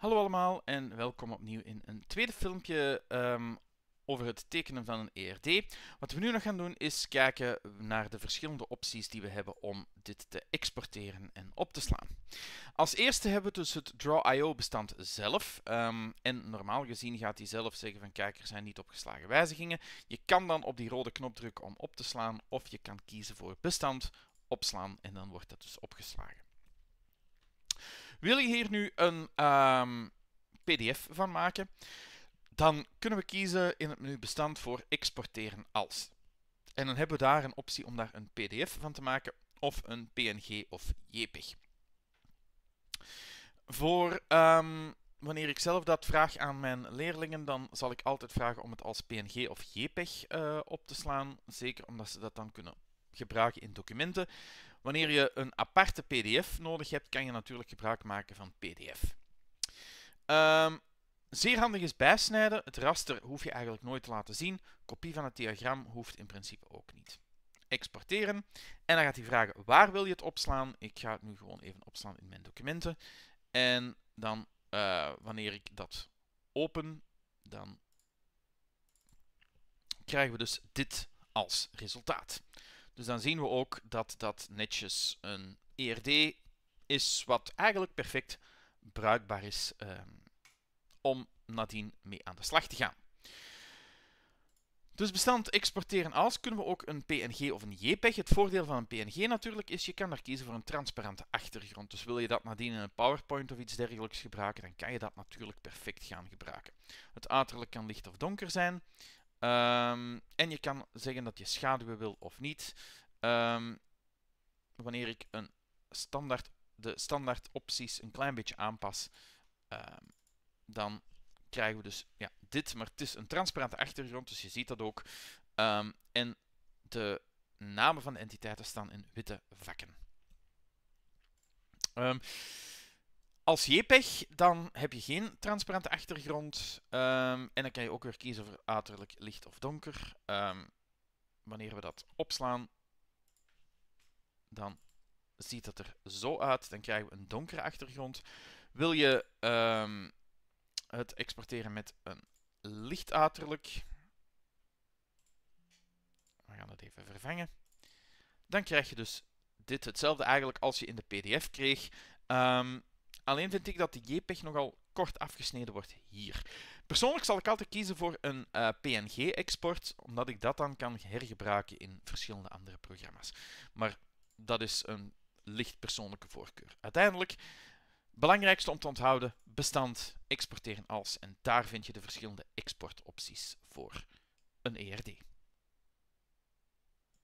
Hallo allemaal en welkom opnieuw in een tweede filmpje ehm, over het tekenen van een ERD. Wat we nu nog gaan doen is kijken naar de verschillende opties die we hebben om dit te exporteren en op te slaan. Als eerste hebben we dus het draw.io bestand zelf. Ehm, en normaal gezien gaat hij zelf zeggen van kijk er zijn niet opgeslagen wijzigingen. Je kan dan op die rode knop drukken om op te slaan of je kan kiezen voor bestand opslaan en dan wordt dat dus opgeslagen. Wil je hier nu een ehm, PDF van maken, dan kunnen we kiezen in het menu bestand voor exporteren als. En dan hebben we daar een optie om daar een PDF van te maken of een PNG of JPEG. Voor ehm, wanneer ik zelf dat vraag aan mijn leerlingen, dan zal ik altijd vragen om het als PNG of JPEG eh, op te slaan. Zeker omdat ze dat dan kunnen gebruiken in documenten. Wanneer je een aparte PDF nodig hebt, kan je natuurlijk gebruik maken van PDF. Ehm, zeer handig is bijsnijden. Het raster hoef je eigenlijk nooit te laten zien. Kopie van het diagram hoeft in principe ook niet. Exporteren. En dan gaat hij vragen waar wil je het opslaan. Ik ga het nu gewoon even opslaan in mijn documenten. En dan eh, wanneer ik dat open, dan krijgen we dus dit als resultaat. Dus dan zien we ook dat dat netjes een ERD is, wat eigenlijk perfect bruikbaar is ehm, om nadien mee aan de slag te gaan. Dus bestand exporteren als kunnen we ook een PNG of een JPEG. Het voordeel van een PNG natuurlijk is, je kan daar kiezen voor een transparante achtergrond. Dus wil je dat nadien in een PowerPoint of iets dergelijks gebruiken, dan kan je dat natuurlijk perfect gaan gebruiken. Het uiterlijk kan licht of donker zijn. Ehm, en je kan zeggen dat je schaduwen wil of niet. Ehm, wanneer ik een standaard, de standaard opties een klein beetje aanpas, ehm, dan krijgen we dus ja, dit. Maar het is een transparante achtergrond, dus je ziet dat ook. en de namen van de entiteiten staan in witte vakken als JPEG, dan heb je geen transparante achtergrond. Ehm, en dan kan je ook weer kiezen voor uiterlijk licht of donker. Ehm, wanneer we dat opslaan, dan ziet dat er zo uit. Dan krijgen we een donkere achtergrond. Wil je ehm, het exporteren met een licht uiterlijk? We gaan dat even vervangen. Dan krijg je dus dit hetzelfde eigenlijk als je in de PDF kreeg. Alleen vind ik dat de JPEG nogal kort afgesneden wordt hier. Persoonlijk zal ik altijd kiezen voor een eh, PNG-export, omdat ik dat dan kan hergebruiken in verschillende andere programma's. Maar dat is een licht persoonlijke voorkeur. Uiteindelijk, belangrijkste om te onthouden, bestand exporteren als. En daar vind je de verschillende exportopties voor een ERD.